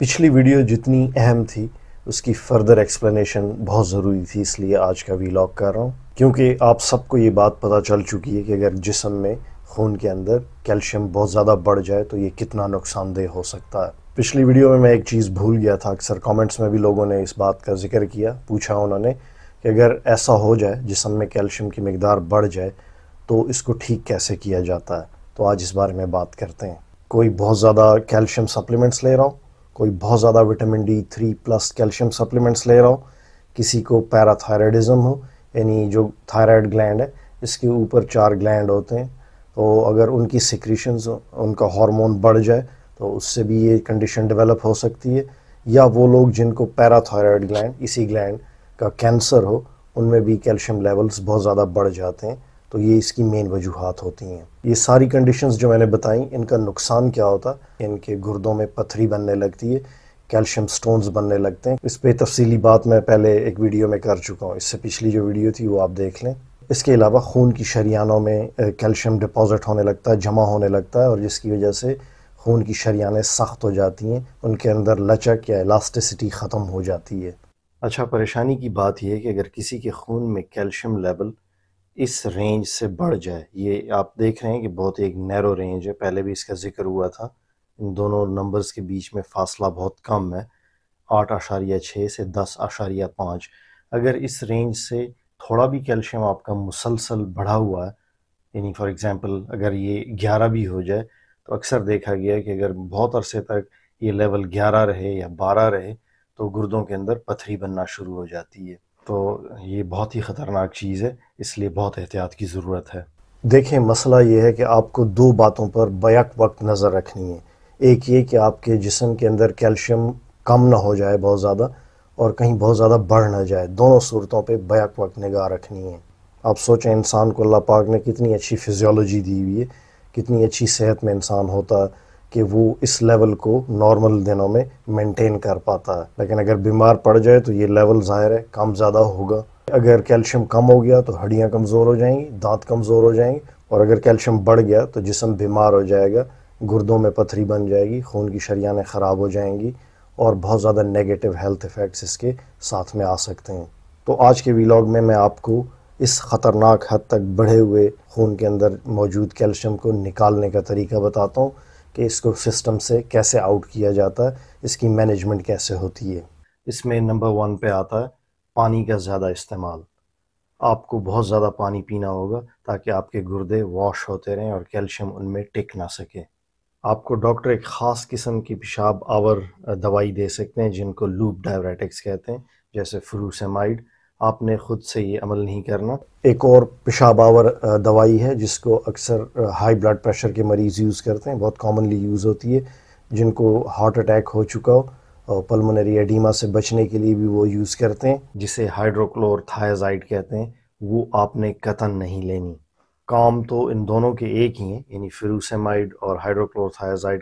पिछली वीडियो जितनी अहम थी उसकी फर्दर एक्सप्लेनेशन बहुत ज़रूरी थी इसलिए आज का वीलॉग कर रहा हूँ क्योंकि आप सबको ये बात पता चल चुकी है कि अगर जिसम में खून के अंदर कैल्शियम बहुत ज़्यादा बढ़ जाए तो ये कितना नुकसानदेह हो सकता है पिछली वीडियो में मैं एक चीज़ भूल गया था अक्सर कमेंट्स में भी लोगों ने इस बात का जिक्र किया पूछा उन्होंने कि अगर ऐसा हो जाए जिसम में कैल्शियम की मकदार बढ़ जाए तो इसको ठीक कैसे किया जाता है तो आज इस बारे में बात करते हैं कोई बहुत ज़्यादा कैल्शियम सप्लीमेंट्स ले रहा हूँ कोई बहुत ज़्यादा vitamin D three plus calcium supplements ले रहा हो किसी को पैराथायराइडिज्म हो यानी जो थायराइड ग्लैंड है इसके ऊपर चार ग्लैंड होते हैं तो अगर उनकी सिक्रीशंस उनका हार्मोन बढ़ जाए तो उससे भी ये कंडीशन डेवलप हो सकती है या वो लोग जिनको पैराथायरॉयड ग्लैंड इसी ग्लैंड का कैंसर हो उनमें भी कैल्शियम लेवल्स बहुत ज़्यादा बढ़ जाते हैं तो ये इसकी मेन वजूहत होती हैं ये सारी कंडीशंस जो मैंने बताई इनका नुकसान क्या होता है इनके गुर्दों में पथरी बनने लगती है कैल्शियम स्टोन्स बनने लगते हैं इस पर तफसीली बात मैं पहले एक वीडियो में कर चुका हूँ इससे पिछली जो वीडियो थी वो आप देख लें इसके अलावा खून की शरियानों में कैल्शियम डिपॉजिट होने लगता है जमा होने लगता है और जिसकी वजह से खून की शरियाने सख्त हो जाती हैं उनके अंदर लचक या इलास्टिसिटी ख़त्म हो जाती है अच्छा परेशानी की बात यह है कि अगर किसी के खून में कैल्शियम लेवल इस रेंज से बढ़ जाए ये आप देख रहे हैं कि बहुत ही एक नैरो रेंज है पहले भी इसका जिक्र हुआ था इन दोनों नंबर्स के बीच में फासला बहुत कम है आठ आशारिया छः से दस आशारिया पाँच अगर इस रेंज से थोड़ा भी कैल्शियम आपका मुसलसल बढ़ा हुआ है यानी फॉर एग्ज़ाम्पल अगर ये ग्यारह भी हो जाए तो अक्सर देखा गया कि अगर बहुत अरसे तक ये लेवल ग्यारह रहे या बारह रहे तो गुर्दों के अंदर पथरी बनना शुरू हो जाती है तो ये बहुत ही ख़तरनाक चीज़ है इसलिए बहुत एहतियात की ज़रूरत है देखें मसला ये है कि आपको दो बातों पर बैक वक्त नज़र रखनी है एक ये कि आपके जिसम के अंदर कैल्शियम कम ना हो जाए बहुत ज़्यादा और कहीं बहुत ज़्यादा बढ़ ना जाए दोनों सूरतों पर बैक वक्त निगाह रखनी है आप सोचें इंसान को अल्लाह पाक ने कितनी अच्छी फिजियोलॉजी दी हुई है कितनी अच्छी सेहत में इंसान होता है कि वो इस लेवल को नॉर्मल दिनों में मेंटेन कर पाता है लेकिन अगर बीमार पड़ जाए तो ये लेवल ज़ाहिर है कम ज़्यादा होगा अगर कैल्शियम कम हो गया तो हड्डियाँ कमज़ोर हो जाएंगी दांत कमज़ोर हो जाएंगे और अगर कैल्शियम बढ़ गया तो जिसम बीमार हो जाएगा गुर्दों में पथरी बन जाएगी खून की शरियाने ख़राब हो जाएंगी और बहुत ज़्यादा नेगेटिव हेल्थ इफ़ेक्ट्स इसके साथ में आ सकते हैं तो आज के वीलॉग में मैं आपको इस ख़तरनाक हद तक बढ़े हुए खून के अंदर मौजूद कैल्शियम को निकालने का तरीका बताता हूँ कि इसको सिस्टम से कैसे आउट किया जाता है इसकी मैनेजमेंट कैसे होती है इसमें नंबर वन पे आता है पानी का ज़्यादा इस्तेमाल आपको बहुत ज़्यादा पानी पीना होगा ताकि आपके गुर्दे वॉश होते रहें और कैल्शियम उनमें टिक ना सके आपको डॉक्टर एक ख़ास किस्म की पेशाब आवर दवाई दे सकते हैं जिनको लूप डायबिटिक्स कहते हैं जैसे फ्रूसमाइड आपने ख़ुद से ये अमल नहीं करना एक और पेशाबावर दवाई है जिसको अक्सर हाई ब्लड प्रेशर के मरीज़ यूज़ करते हैं बहुत कॉमनली यूज़ होती है जिनको हार्ट अटैक हो चुका हो और पलमोनरी एडीमा से बचने के लिए भी वो यूज़ करते हैं जिसे हाइड्रोक्लोर थायजाइड कहते हैं वो आपने कतन नहीं लेनी काम तो इन दोनों के एक ही हैं यानी फिरूसेमाइड और हाइड्रोक्लोर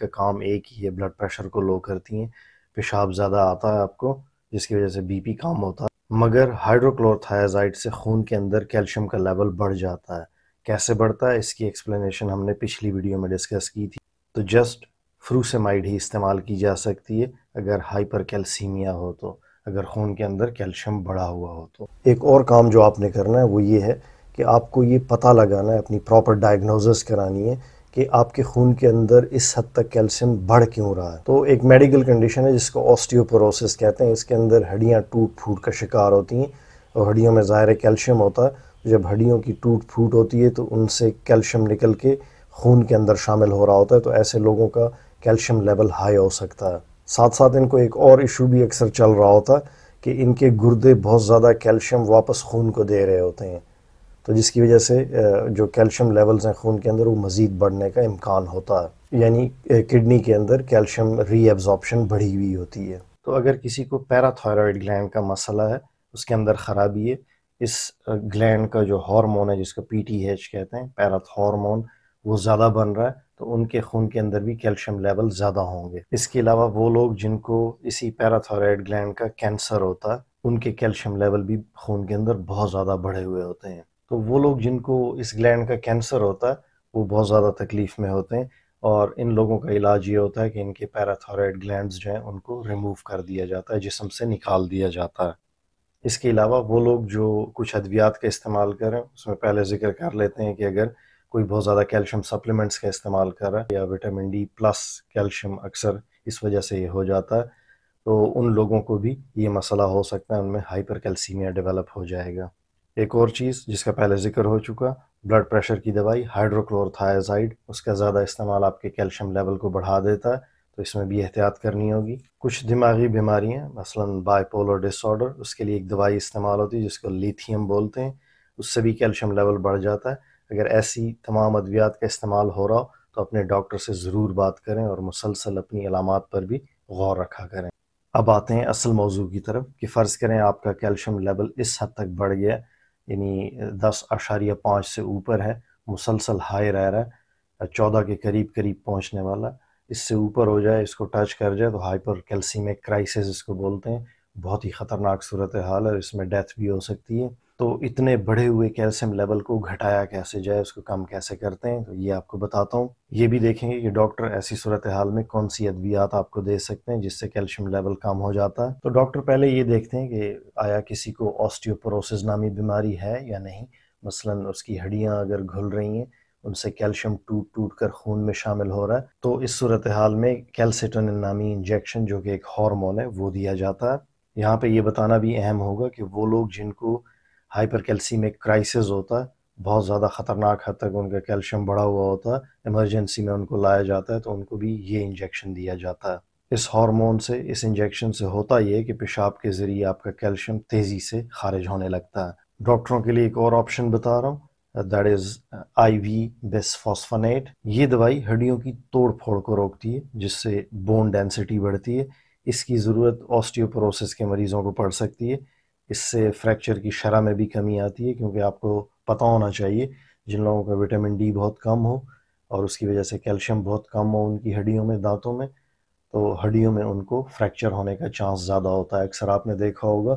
का काम एक ही है ब्लड प्रेशर को लो करती हैं पेशाब ज़्यादा आता है आपको जिसकी वजह से बी कम होता है मगर हाइड्रोक्लोरथायाजाइड से खून के अंदर कैल्शियम का लेवल बढ़ जाता है कैसे बढ़ता है इसकी एक्सप्लेनेशन हमने पिछली वीडियो में डिस्कस की थी तो जस्ट फ्रूसेमाइड ही इस्तेमाल की जा सकती है अगर हाइपर कैल्सीमिया हो तो अगर खून के अंदर कैल्शियम बढ़ा हुआ हो तो एक और काम जो आपने करना है वो ये है कि आपको ये पता लगाना है अपनी प्रॉपर डायग्नोसिस करानी है कि आपके खून के अंदर इस हद तक कैल्शियम बढ़ क्यों रहा है तो एक मेडिकल कंडीशन है जिसको ऑस्टियोपोरोसिस कहते हैं इसके अंदर हड्डियाँ टूट फूट का शिकार होती हैं और हड्डियों में ज़ाहिर कैल्शियम होता है तो जब हड्डियों की टूट फूट होती है तो उनसे कैल्शियम निकल के खून के अंदर शामिल हो रहा होता है तो ऐसे लोगों का कैल्शियम लेवल हाई हो सकता है साथ साथ इनको एक और इशू भी अक्सर चल रहा होता है कि इनके गुर्दे बहुत ज़्यादा कैल्शियम वापस खून को दे रहे होते हैं तो जिसकी वजह से जो कैल्शियम लेवल्स हैं खून के अंदर वो मज़ीद बढ़ने का इम्कान होता है यानी किडनी के अंदर कैल्शियम रीअब्ज़ॉर्बशन बढ़ी हुई होती है तो अगर किसी को पैराथायरॉयड ग्लैंड का मसला है उसके अंदर ख़राबी है इस ग्लैंड का जो हार्मोन है जिसको पी टी एच कहते हैं पैराथ हार्मोन वो ज़्यादा बन रहा है तो उनके खून के अंदर भी कैल्शियम लेवल ज़्यादा होंगे इसके अलावा वो लोग जिनको इसी पैराथायरॉयड ग्लैंड का कैंसर होता है उनके कैल्शियम लेवल भी खून के अंदर बहुत ज़्यादा बढ़े हुए होते हैं तो वो लोग जिनको इस ग्लैंड का कैंसर होता है वो बहुत ज़्यादा तकलीफ़ में होते हैं और इन लोगों का इलाज ये होता है कि इनके पैराथोराइड ग्लैंड जो हैं उनको रिमूव कर दिया जाता है जिसम से निकाल दिया जाता है इसके अलावा वो लोग जो कुछ अद्वियात का इस्तेमाल करें उसमें पहले जिक्र कर लेते हैं कि अगर कोई बहुत ज़्यादा कैल्शियम सप्लीमेंट्स का इस्तेमाल कर रहा है या विटामिन डी प्लस कैल्शियम अक्सर इस वजह से ये हो जाता है तो उन लोगों को भी ये मसला हो सकता है उनमें हाइपर कैल्सीमिया डेवलप हो जाएगा एक और चीज़ जिसका पहले जिक्र हो चुका ब्लड प्रेशर की दवाई हाइड्रोक्लोरथायाजाइड उसका ज़्यादा इस्तेमाल आपके कैल्शियम लेवल को बढ़ा देता है तो इसमें भी एहतियात करनी होगी कुछ दिमागी बीमारियाँ मसलन बाइपोलर डिसऑर्डर उसके लिए एक दवाई इस्तेमाल होती है जिसको लिथियम बोलते हैं उससे भी कैल्शियम लेवल बढ़ जाता है अगर ऐसी तमाम अद्वियात का इस्तेमाल हो रहा हो तो अपने डॉक्टर से ज़रूर बात करें और मुसलसल अपनी अलामत पर भी गौर रखा करें अब आते हैं असल मौजू की तरफ कि फ़र्ज़ करें आपका कैल्शियम लेवल इस हद तक बढ़ गया यानी दस अशारिया पाँच से ऊपर है मुसलसल हाई रह रहा है चौदह के करीब करीब पहुंचने वाला इससे ऊपर हो जाए इसको टच कर जाए तो हाइपर कैल्सीमिक क्राइसिस इसको बोलते हैं बहुत ही ख़तरनाक सूरत हाल है और इसमें डेथ भी हो सकती है तो इतने बढ़े हुए कैल्शियम लेवल को घटाया कैसे जाए उसको कम कैसे करते हैं तो ये आपको बताता हूँ ये भी देखेंगे कि डॉक्टर ऐसी सूरत हाल में कौन सी अद्वियात आपको दे सकते हैं जिससे कैल्शियम लेवल कम हो जाता है तो डॉक्टर पहले ये देखते हैं कि आया किसी को ऑस्टियोपोरोसिस नामी बीमारी है या नहीं मसलन उसकी हड्डियाँ अगर घुल रही हैं उनसे कैल्शियम टूट टूट कर खून में शामिल हो रहा है तो इस सूरत हाल में कैल्सिटन नामी इंजेक्शन जो कि एक हार्मोन है वो दिया जाता है यहाँ पे ये बताना भी अहम होगा कि वो लोग जिनको हाइपरकैल्सीमिक क्राइसिस होता है बहुत ज़्यादा ख़तरनाक हद तक उनका कैल्शियम बढ़ा हुआ होता है इमरजेंसी में उनको लाया जाता है तो उनको भी ये इंजेक्शन दिया जाता है इस हार्मोन से इस इंजेक्शन से होता ये कि पेशाब के ज़रिए आपका कैल्शियम तेज़ी से खारिज होने लगता है डॉक्टरों के लिए एक और ऑप्शन बता रहा हूँ that is I V phosphonate ये दवाई हड्डियों की तोड़ फोड़ को रोकती है जिससे बोन डेंसिटी बढ़ती है इसकी ज़रूरत ऑस्टियोपोरोसिस के मरीज़ों को पड़ सकती है इससे फ्रैक्चर की शरह में भी कमी आती है क्योंकि आपको पता होना चाहिए जिन लोगों का विटामिन डी बहुत कम हो और उसकी वजह से कैल्शियम बहुत कम हो उनकी हड्डियों में दांतों में तो हड्डियों में उनको फ्रैक्चर होने का चांस ज़्यादा होता है अक्सर आपने देखा होगा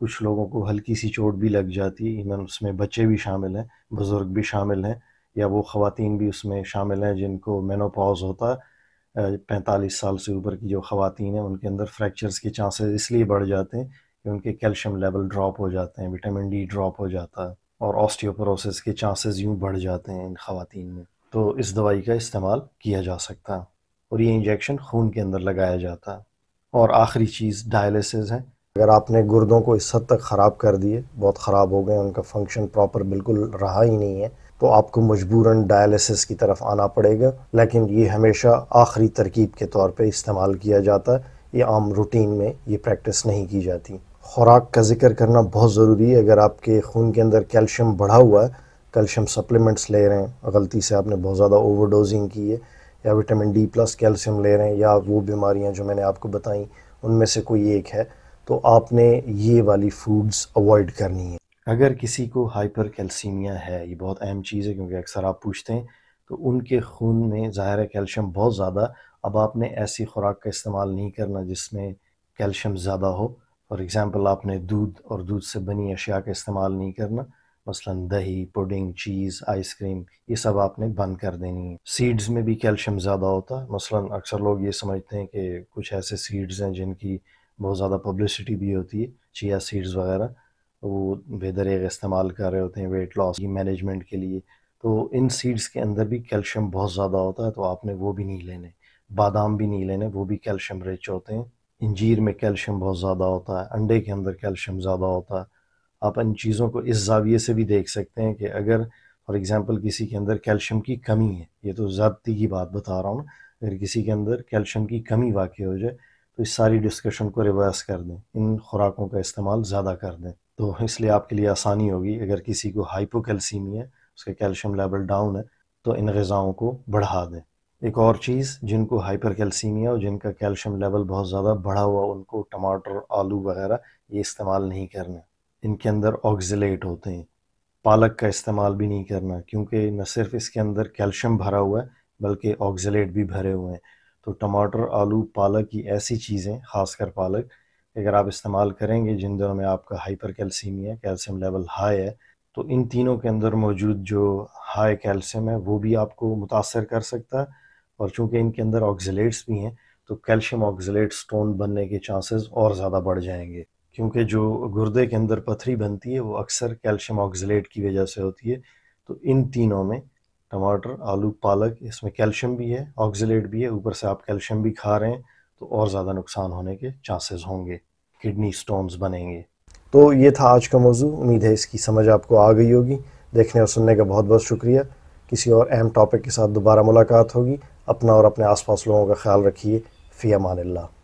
कुछ लोगों को हल्की सी चोट भी लग जाती है इवन उसमें बच्चे भी शामिल हैं बुज़ुर्ग भी शामिल हैं या वो ख़वातीन भी उसमें शामिल हैं जिनको मेनोपॉज होता है पैंतालीस साल से ऊपर की जो ख़वातीन हैं उनके अंदर फ्रैक्चर्स के चांसेस इसलिए बढ़ जाते हैं कि उनके कैल्शियम लेवल ड्रॉप हो जाते हैं विटामिन डी ड्रॉप हो जाता है और ऑस्टियोपोरोसिस के चांसेस यूँ बढ़ जाते हैं इन खातन में तो इस दवाई का इस्तेमाल किया जा सकता है और ये इंजेक्शन खून के अंदर लगाया जाता है और आखिरी चीज़ डायलिसिस है अगर आपने गुर्दों को इस हद तक ख़राब कर दिए बहुत ख़राब हो गए उनका फंक्शन प्रॉपर बिल्कुल रहा ही नहीं है तो आपको मजबूरन डायलिसिस की तरफ आना पड़ेगा लेकिन ये हमेशा आखिरी तरकीब के तौर पे इस्तेमाल किया जाता है ये आम रूटीन में ये प्रैक्टिस नहीं की जाती खुराक का जिक्र करना बहुत ज़रूरी है अगर आपके खून के अंदर कैल्शियम बढ़ा हुआ है कैल्शियम सप्लीमेंट्स ले रहे हैं गलती से आपने बहुत ज़्यादा ओवरडोजिंग की है या विटामिन डी प्लस कैल्शियम ले रहे हैं या वो बीमारियां जो मैंने आपको बताई उनमें से कोई एक है तो आपने ये वाली फूड्स अवॉइड करनी है अगर किसी को हाइपर कैल्सीमिया है ये बहुत अहम चीज़ है क्योंकि अक्सर आप पूछते हैं तो उनके खून में ज़ाहिर कैल्शियम बहुत ज़्यादा अब आपने ऐसी खुराक का इस्तेमाल नहीं करना जिसमें कैल्शियम ज़्यादा हो फॉर एग्ज़ाम्पल आपने दूध और दूध से बनी अशिया का इस्तेमाल नहीं करना मसलन दही पुडिंग चीज़ आइसक्रीम ये सब आपने बंद कर देनी है सीड्स में भी कैल्शियम ज़्यादा होता है मसलन अक्सर लोग ये समझते हैं कि कुछ ऐसे सीड्स हैं जिनकी बहुत ज़्यादा पब्लिसिटी भी होती है चिया सीड्स वगैरह वो बेदरेग इस्तेमाल कर रहे होते हैं वेट लॉस की मैनेजमेंट के लिए तो इन सीड्स के अंदर भी कैल्शियम बहुत ज़्यादा होता है तो आपने वो भी नहीं लेने बादाम भी नहीं लेने वो भी कैल्शियम रिच होते हैं इंजीर में कैल्शियम बहुत ज़्यादा होता है अंडे के अंदर कैल्शियम ज़्यादा होता है आप इन चीज़ों को इस जाविये से भी देख सकते हैं कि अगर फॉर एग्ज़ाम्पल किसी के अंदर कैल्शियम की कमी है ये तो ज़्यादती की बात बता रहा हूँ अगर किसी के अंदर कैल्शियम की कमी वाक़ हो जाए तो इस सारी डिस्कशन को रिवर्स कर दें इन खुराकों का इस्तेमाल ज़्यादा कर दें तो इसलिए आपके लिए आसानी होगी अगर किसी को है उसका कैल्शियम लेवल डाउन है तो इन गज़ाओं को बढ़ा दें एक और चीज़ जिनको हाइपर कैल्सीमिया और जिनका कैल्शियम लेवल बहुत ज़्यादा बढ़ा हुआ उनको टमाटर आलू वगैरह ये इस्तेमाल नहीं करना इनके अंदर ऑक्जिलेट होते हैं पालक का इस्तेमाल भी नहीं करना क्योंकि न सिर्फ इसके अंदर कैल्शियम भरा हुआ है बल्कि ऑक्जिलेट भी भरे हुए हैं तो टमाटर आलू पालक ये ऐसी चीज़ें खासकर पालक अगर आप इस्तेमाल करेंगे जिन दिनों में आपका hypercalcemia calcium level high है तो इन तीनों के अंदर मौजूद जो हाई कैल्शियम है वो भी आपको मुतासर कर सकता है और चूँकि इनके अंदर ऑक्जिलेट्स भी हैं तो कैल्शियम ऑक्जिलेट स्टोन बनने के चांसेस और ज़्यादा बढ़ जाएंगे क्योंकि जो गुर्दे के अंदर पथरी बनती है वो अक्सर कैल्शियम ऑक्जिलेट की वजह से होती है तो इन तीनों में टमाटर आलू पालक इसमें कैल्शियम भी है ऑक्जिलेट भी है ऊपर से आप कैल्शियम भी खा रहे हैं तो और ज़्यादा नुकसान होने के चांसेस होंगे किडनी स्टोन्स बनेंगे तो ये था आज का मौजू उम्मीद है इसकी समझ आपको आ गई होगी देखने और सुनने का बहुत बहुत शुक्रिया किसी और अहम टॉपिक के साथ दोबारा मुलाकात होगी अपना और अपने आसपास लोगों का ख्याल रखिए फ़ी अमान